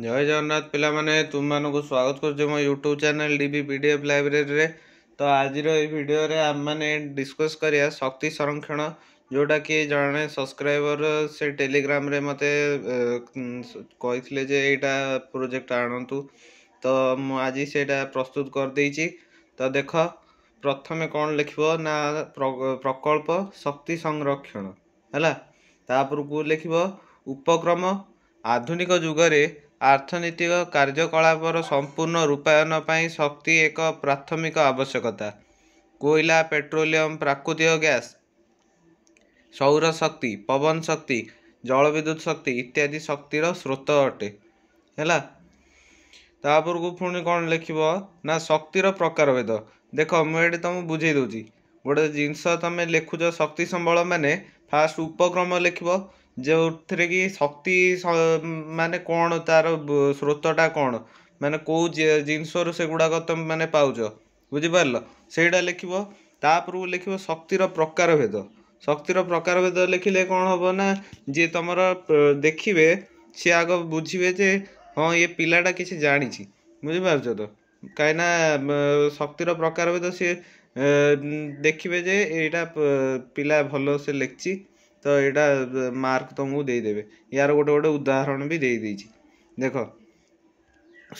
जय जगन्नाथ पे तुम मानक स्वागत कर YouTube channel D P D F library तो आज भिडियो आम मैंने डिस्कस कर शक्ति संरक्षण जोटा कि जड़े सब्सक्राइबर से टेलीग्राम रे मते कही यहाँ प्रोजेक्ट आणतु तो मुझे से प्रस्तुत कर देची तो देख प्रथम कौन लिख ना प्रकल्प शक्ति संरक्षण है लिख उपक्रम आधुनिक जुगरे ଆର୍ଥନୈତିକ କାର୍ଯ୍ୟକଳାପର ସମ୍ପୂର୍ଣ୍ଣ ରୂପାୟନ ପାଇଁ ଶକ୍ତି ଏକ ପ୍ରାଥମିକ ଆବଶ୍ୟକତା କୋଇଲା ପେଟ୍ରୋଲିୟମ୍ ପ୍ରାକୃତିକ ଗ୍ୟାସ୍ ସୌରଶକ୍ତି ପବନ ଶକ୍ତି ଜଳ ଜଳବିଦ୍ୟୁତ ଶକ୍ତି ଇତ୍ୟାଦି ଶକ୍ତିର ସ୍ରୋତ ଅଟେ ହେଲା ତା'ପରକୁ ପୁଣି କ'ଣ ଲେଖିବ ନା ଶକ୍ତିର ପ୍ରକାର ଭେଦ ଦେଖ ମୁଁ ଏଠି ତୁମକୁ ବୁଝେଇ ଦେଉଛି ଗୋଟେ ଜିନିଷ ତୁମେ ଲେଖୁଛ ଶକ୍ତି ସମ୍ବଳ ମାନେ ଫାଷ୍ଟ ଉପକ୍ରମ ଲେଖିବ ଯେଉଁଥିରେ କି ଶକ୍ତି ମାନେ କ'ଣ ତା'ର ସ୍ରୋତଟା କ'ଣ ମାନେ କେଉଁ ଜିନିଷରୁ ସେଗୁଡ଼ାକ ତମେ ମାନେ ପାଉଛ ବୁଝିପାରିଲ ସେଇଟା ଲେଖିବ ତା'ପରକୁ ଲେଖିବ ଶକ୍ତିର ପ୍ରକାରଭେଦ ଶକ୍ତିର ପ୍ରକାରଭେଦ ଲେଖିଲେ କ'ଣ ହେବ ନା ଯିଏ ତମର ଦେଖିବେ ସିଏ ଆଗ ବୁଝିବେ ଯେ ହଁ ଏ ପିଲାଟା କିଛି ଜାଣିଛି ବୁଝିପାରୁଛ ତ କାହିଁକିନା ଶକ୍ତିର ପ୍ରକାରଭେଦ ସିଏ ଦେଖିବେ ଯେ ଏଇଟା ପିଲା ଭଲ ସେ ଲେଖିଛି ତ ଏଇଟା ମାର୍କ ତୁମକୁ ଦେଇଦେବେ ୟାର ଗୋଟେ ଗୋଟେ ଉଦାହରଣ ବି ଦେଇଦେଇଛି ଦେଖ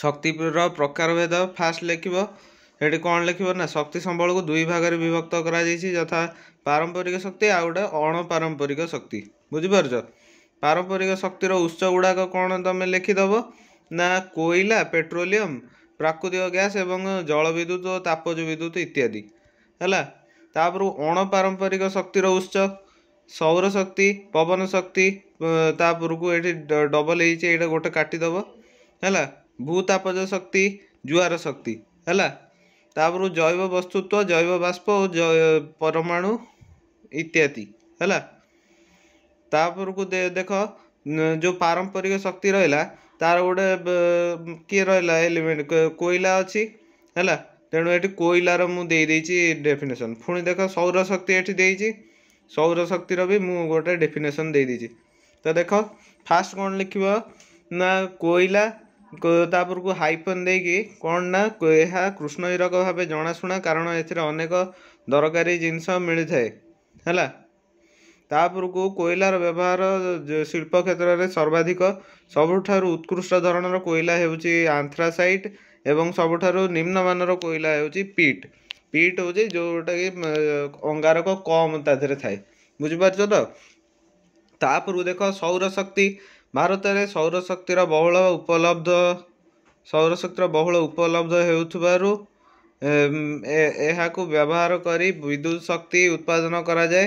ଶକ୍ତିର ପ୍ରକାରଭେଦ ଫାଷ୍ଟ ଲେଖିବ ସେଠି କ'ଣ ଲେଖିବ ନା ଶକ୍ତି ସମ୍ବଳକୁ ଦୁଇ ଭାଗରେ ବିଭକ୍ତ କରାଯାଇଛି ଯଥା ପାରମ୍ପରିକ ଶକ୍ତି ଆଉ ଗୋଟେ ଅଣପାରମ୍ପରିକ ଶକ୍ତି ବୁଝିପାରୁଛ ପାରମ୍ପରିକ ଶକ୍ତିର ଉତ୍ସ ଗୁଡ଼ାକ କ'ଣ ତୁମେ ଲେଖିଦେବ ନା କୋଇଲା ପେଟ୍ରୋଲିୟମ ପ୍ରାକୃତିକ ଗ୍ୟାସ୍ ଏବଂ ଜଳବିଦ୍ୟୁତ ଓ ତାପଜ ବିଦ୍ୟୁତ ଇତ୍ୟାଦି ହେଲା ତାପରୁ ଅଣପାରମ୍ପରିକ ଶକ୍ତିର ଉତ୍ସ ସୌର ଶକ୍ତି ପବନ ଶକ୍ତି ତାପରକୁ ଏଠି ଡବଲ୍ ହେଇଛି ଏଇଟା ଗୋଟେ କାଟିଦେବ ହେଲା ଭୂତାପଜ ଶକ୍ତି ଜୁଆର ଶକ୍ତି ହେଲା ତାପରକୁ ଜୈବ ବସ୍ତୁତ୍ୱ ଜୈବ ବାଷ୍ପ ଓ ପରମାଣୁ ଇତ୍ୟାଦି ହେଲା ତାପରକୁ ଦେଖ ଯେଉଁ ପାରମ୍ପରିକ ଶକ୍ତି ରହିଲା ତାର ଗୋଟେ କିଏ ରହିଲା ଏଲିମେଣ୍ଟ କୋଇଲା ଅଛି ହେଲା ତେଣୁ ଏଠି କୋଇଲାର ମୁଁ ଦେଇଦେଇଛି ଡେଫିନେସନ୍ ପୁଣି ଦେଖ ସୌରଶକ୍ତି ଏଠି ଦେଇଛି ସୌରଶକ୍ତିର ବି ମୁଁ ଗୋଟେ ଡେଫିନେସନ୍ ଦେଇଦେଇଛି ତ ଦେଖ ଫାଷ୍ଟ କ'ଣ ଲେଖିବ ନା କୋଇଲା ତାପରକୁ ହାଇପନ୍ ଦେଇକି କ'ଣ ନା ଏହା କୃଷ୍ଣଜରକ ଭାବେ ଜଣାଶୁଣା କାରଣ ଏଥିରେ ଅନେକ ଦରକାରୀ ଜିନିଷ ମିଳିଥାଏ ହେଲା ତାପରକୁ କୋଇଲାର ବ୍ୟବହାର ଶିଳ୍ପ କ୍ଷେତ୍ରରେ ସର୍ବାଧିକ ସବୁଠାରୁ ଉତ୍କୃଷ୍ଟ ଧରଣର କୋଇଲା ହେଉଛି ଆନ୍ଥ୍ରାସାଇଟ୍ ଏବଂ ସବୁଠାରୁ ନିମ୍ନମାନର କୋଇଲା ହେଉଛି ପିଟ୍ ପିଟ୍ ହେଉଛି ଯେଉଁଟାକି ଅଙ୍ଗାରକ କମ୍ ତା ଦେହରେ ଥାଏ ବୁଝିପାରୁଛ ତ ତାପରୁ ଦେଖ ସୌରଶକ୍ତି ଭାରତରେ ସୌରଶକ୍ତିର ବହୁଳ ଉପଲବ୍ଧ ସୌରଶକ୍ତିର ବହୁଳ ଉପଲବ୍ଧ ହେଉଥିବାରୁ ଏହାକୁ ବ୍ୟବହାର କରି ବିଦ୍ୟୁତ ଶକ୍ତି ଉତ୍ପାଦନ କରାଯାଏ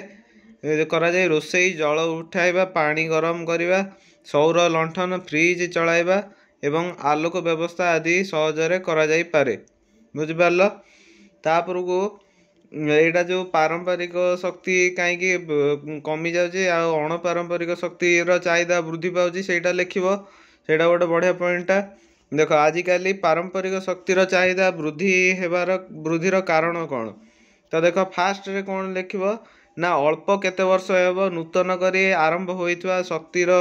କରାଯାଏ ରୋଷେଇ ଜଳ ଉଠାଇବା ପାଣି ଗରମ କରିବା ସୌର ଲଣ୍ଠନ ଫ୍ରିଜ୍ ଚଳାଇବା ଏବଂ ଆଲୋକ ବ୍ୟବସ୍ଥା ଆଦି ସହଜରେ କରାଯାଇପାରେ ବୁଝିପାରିଲ ତାପରକୁ ଏଇଟା ଯେଉଁ ପାରମ୍ପରିକ ଶକ୍ତି କାହିଁକି କମିଯାଉଛି ଆଉ ଅଣପାରମ୍ପରିକ ଶକ୍ତିର ଚାହିଦା ବୃଦ୍ଧି ପାଉଛି ସେଇଟା ଲେଖିବ ସେଇଟା ଗୋଟେ ବଢ଼ିଆ ପଏଣ୍ଟଟା ଦେଖ ଆଜିକାଲି ପାରମ୍ପରିକ ଶକ୍ତିର ଚାହିଦା ବୃଦ୍ଧି ହେବାର ବୃଦ୍ଧିର କାରଣ କ'ଣ ତ ଦେଖ ଫାଷ୍ଟରେ କ'ଣ ଲେଖିବ ନା ଅଳ୍ପ କେତେ ବର୍ଷ ହେବ ନୂତନ କରି ଆରମ୍ଭ ହୋଇଥିବା ଶକ୍ତିର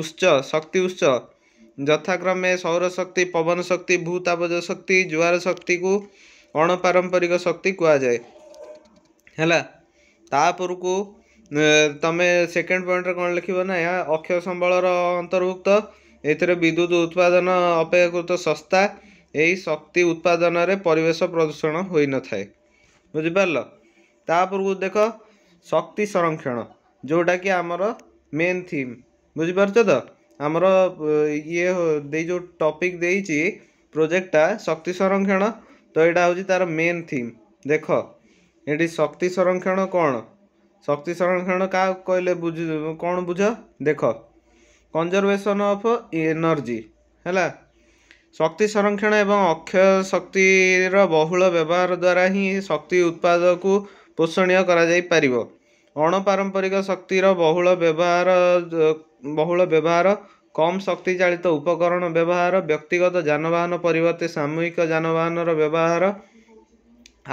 ଉତ୍ସ ଶକ୍ତି ଉତ୍ସ ଯଥାକ୍ରମେ ସୌରଶକ୍ତି ପବନ ଶକ୍ତି ଭୂତାପଜ ଶକ୍ତି ଜୁଆର ଶକ୍ତିକୁ ଅଣପାରମ୍ପରିକ ଶକ୍ତି କୁହାଯାଏ ହେଲା ତାପରକୁ ତମେ ସେକେଣ୍ଡ ପଏଣ୍ଟରେ କ'ଣ ଲେଖିବ ନା ଏହା ଅକ୍ଷୟ ସମ୍ବଳର ଅନ୍ତର୍ଭୁକ୍ତ ଏଥିରେ ବିଦ୍ୟୁତ ଉତ୍ପାଦନ ଅପେକ୍ଷାକୃତ ଶସ୍ତା ଏହି ଶକ୍ତି ଉତ୍ପାଦନରେ ପରିବେଶ ପ୍ରଦୂଷଣ ହୋଇନଥାଏ ବୁଝିପାରିଲ ତାପରକୁ ଦେଖ ଶକ୍ତି ସଂରକ୍ଷଣ ଯେଉଁଟାକି ଆମର ମେନ୍ ଥିମ୍ ବୁଝିପାରୁଛ ତ ଆମର ଇଏ ଦେଇ ଯେଉଁ ଟପିକ୍ ଦେଇଛି ପ୍ରୋଜେକ୍ଟଟା ଶକ୍ତି ସଂରକ୍ଷଣ ତ ଏଇଟା ହେଉଛି ତା'ର ମେନ୍ ଥିମ୍ ଦେଖ ଏଠି ଶକ୍ତି ସଂରକ୍ଷଣ କ'ଣ ଶକ୍ତି ସଂରକ୍ଷଣ କାହାକୁ କହିଲେ ବୁଝ କ'ଣ ବୁଝ ଦେଖ କଞ୍ଜରଭେସନ୍ ଅଫ୍ ଏନର୍ଜି ହେଲା ଶକ୍ତି ସଂରକ୍ଷଣ ଏବଂ ଅକ୍ଷୟ ଶକ୍ତିର ବହୁଳ ବ୍ୟବହାର ଦ୍ୱାରା ହିଁ ଶକ୍ତି ଉତ୍ପାଦକୁ ପୋଷଣୀୟ କରାଯାଇପାରିବ ଅଣପାରମ୍ପରିକ ଶକ୍ତିର ବହୁଳ ବ୍ୟବହାର ବହୁଳ ବ୍ୟବହାର କମ୍ ଶକ୍ତି ଚାଳିତ ଉପକରଣ ବ୍ୟବହାର ବ୍ୟକ୍ତିଗତ ଯାନବାହନ ପରିବର୍ତ୍ତେ ସାମୁହିକ ଯାନବାହନର ବ୍ୟବହାର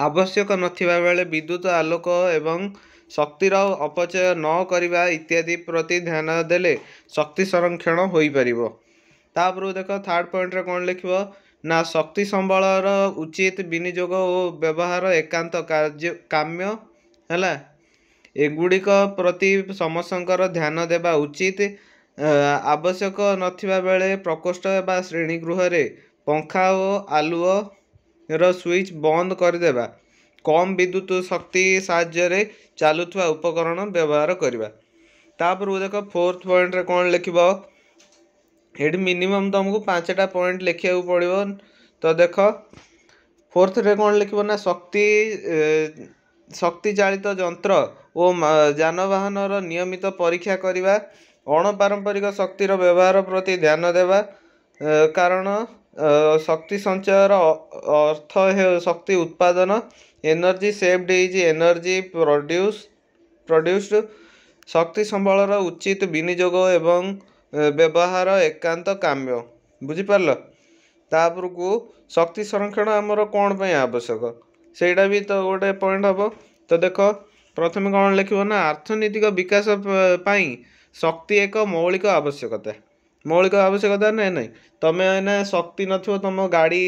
ଆବଶ୍ୟକ ନଥିବା ବେଳେ ବିଦ୍ୟୁତ ଆଲୋକ ଏବଂ ଶକ୍ତିର ଅପଚୟ ନ କରିବା ଇତ୍ୟାଦି ପ୍ରତି ଧ୍ୟାନ ଦେଲେ ଶକ୍ତି ସଂରକ୍ଷଣ ହୋଇପାରିବ ତାପରେ ଦେଖ ଥାର୍ଡ଼ ପଏଣ୍ଟରେ କ'ଣ ଲେଖିବ ନା ଶକ୍ତି ସମ୍ବଳର ଉଚିତ ବିନିଯୋଗ ଓ ବ୍ୟବହାର ଏକାନ୍ତ କାର୍ଯ୍ୟ କାମ୍ୟ ହେଲା ଏଗୁଡ଼ିକ ପ୍ରତି ସମସ୍ତଙ୍କର ଧ୍ୟାନ ଦେବା ଉଚିତ ଆବଶ୍ୟକ ନଥିବା ବେଳେ ପ୍ରକୋଷ୍ଠ ବା ଶ୍ରେଣୀଗୃହରେ ପଙ୍ଖା ଓ ଆଲୁଅର ସୁଇଚ୍ ବନ୍ଦ କରିଦେବା କମ୍ ବିଦ୍ୟୁତ ଶକ୍ତି ସାହାଯ୍ୟରେ ଚାଲୁଥିବା ଉପକରଣ ବ୍ୟବହାର କରିବା ତାପରକୁ ଦେଖ ଫୋର୍ଥ ପଏଣ୍ଟରେ କ'ଣ ଲେଖିବ ଏଠି ମିନିମମ୍ ତୁମକୁ ପାଞ୍ଚଟା ପଏଣ୍ଟ ଲେଖିବାକୁ ପଡ଼ିବ ତ ଦେଖ ଫୋର୍ଥରେ କ'ଣ ଲେଖିବ ନା ଶକ୍ତି ଶକ୍ତି ଚାଳିତ ଯନ୍ତ୍ର ଓ ଯାନବାହନର ନିୟମିତ ପରୀକ୍ଷା କରିବା ଅଣପାରମ୍ପରିକ ଶକ୍ତିର ବ୍ୟବହାର ପ୍ରତି ଧ୍ୟାନ ଦେବା କାରଣ ଶକ୍ତି ସଞ୍ଚୟର ଅର୍ଥ ହେଉ ଶକ୍ତି ଉତ୍ପାଦନ energy saved is energy produce produce ଶକ୍ତି ସମ୍ବଳର ଉଚିତ ବିନିଯୋଗ ଏବଂ ବ୍ୟବହାର ଏକାନ୍ତ କାମ୍ୟ ବୁଝିପାରିଲ ତା'ପରକୁ ଶକ୍ତି ସଂରକ୍ଷଣ ଆମର କ'ଣ ପାଇଁ ଆବଶ୍ୟକ ସେଇଟା ବି ତ ଗୋଟେ ପଏଣ୍ଟ ହେବ ତ ଦେଖ ପ୍ରଥମେ କ'ଣ ଲେଖିବ ନା ଆର୍ଥନୀତିକ ବିକାଶ ପାଇଁ ଶକ୍ତି ଏକ ମୌଳିକ ଆବଶ୍ୟକତା ମୌଳିକ ଆବଶ୍ୟକତା ନା ନାହିଁ ତୁମେ ଏଇନା ଶକ୍ତି ନଥିବ ତୁମ ଗାଡ଼ି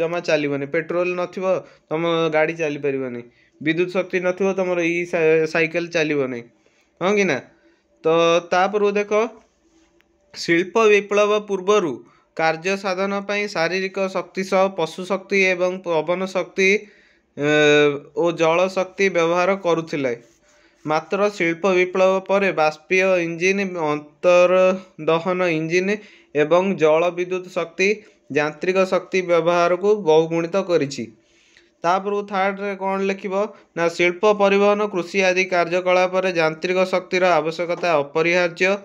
ଜମା ଚାଲିବନି ପେଟ୍ରୋଲ ନଥିବ ତମ ଗାଡ଼ି ଚାଲିପାରିବନି ବିଦ୍ୟୁତ ଶକ୍ତି ନଥିବ ତୁମର ଇ ସାଇକେଲ ଚାଲିବନି ହଁ କି ନା ତ ତା ପୂର୍ବରୁ ଦେଖ ଶିଳ୍ପ ବିପ୍ଳବ ପୂର୍ବରୁ କାର୍ଯ୍ୟ ସାଧନ ପାଇଁ ଶାରୀରିକ ଶକ୍ତି ସହ ପଶୁ ଶକ୍ତି ଏବଂ ପବନ ଶକ୍ତି ଓ ଜଳ ଶକ୍ତି ବ୍ୟବହାର କରୁଥିଲେ ମାତ୍ର ଶିଳ୍ପ ବିପ୍ଳବ ପରେ ବାଷ୍ପୀୟ ଇଞ୍ଜିନ୍ ଅନ୍ତର୍ଦହନ ଇଞ୍ଜିନ୍ ଏବଂ ଜଳ ବିଦ୍ୟୁତ ଶକ୍ତି ଯାନ୍ତ୍ରିକ ଶକ୍ତି ବ୍ୟବହାରକୁ ବହୁଗୁଣିତ କରିଛି ତାପରକୁ ଥାର୍ଡ଼ରେ କ'ଣ ଲେଖିବ ନା ଶିଳ୍ପ ପରିବହନ କୃଷି ଆଦି କାର୍ଯ୍ୟକଳାପରେ ଯାନ୍ତ୍ରିକ ଶକ୍ତିର ଆବଶ୍ୟକତା ଅପରିହାର୍ଯ୍ୟ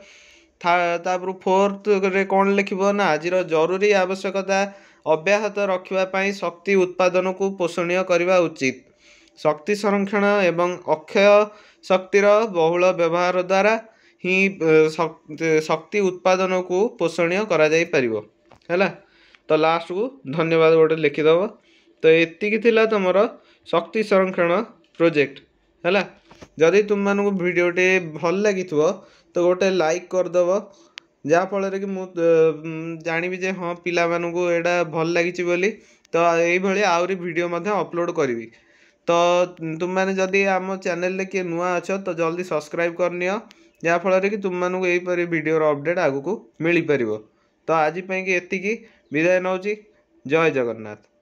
ତାପରେ ଫୋର୍ଥରେ କ'ଣ ଲେଖିବ ନା ଆଜିର ଜରୁରୀ ଆବଶ୍ୟକତା ଅବ୍ୟାହତ ରଖିବା ପାଇଁ ଶକ୍ତି ଉତ୍ପାଦନକୁ ପୋଷଣୀୟ କରିବା ଉଚିତ ଶକ୍ତି ସଂରକ୍ଷଣ ଏବଂ ଅକ୍ଷୟ ଶକ୍ତିର ବହୁଳ ବ୍ୟବହାର ଦ୍ୱାରା ହିଁ ଶକ୍ତି ଉତ୍ପାଦନକୁ ପୋଷଣୀୟ କରାଯାଇପାରିବ ହେଲା ତ ଲାଷ୍ଟକୁ ଧନ୍ୟବାଦ ଗୋଟେ ଲେଖିଦେବ ତ ଏତିକି ଥିଲା ତୁମର ଶକ୍ତି ସଂରକ୍ଷଣ ପ୍ରୋଜେକ୍ଟ ହେଲା ଯଦି ତୁମମାନଙ୍କୁ ଭିଡ଼ିଓଟି ଭଲ ଲାଗିଥିବ ତ ଗୋଟେ ଲାଇକ୍ କରିଦେବ ଯାହାଫଳରେ କି ମୁଁ ଜାଣିବି ଯେ ହଁ ପିଲାମାନଙ୍କୁ ଏଇଟା ଭଲ ଲାଗିଛି ବୋଲି ତ ଏଇଭଳି ଆହୁରି ଭିଡ଼ିଓ ମଧ୍ୟ ଅପଲୋଡ଼ କରିବି तो तुमने जदि आम चेल किए नुआ अच तो जल्दी सब्सक्राइब करनी जहाँ फल तुमको यहीपर भिडर अबडेट आगे मिल पार तो आजपाई कि विदाय नौ जय जगन्नाथ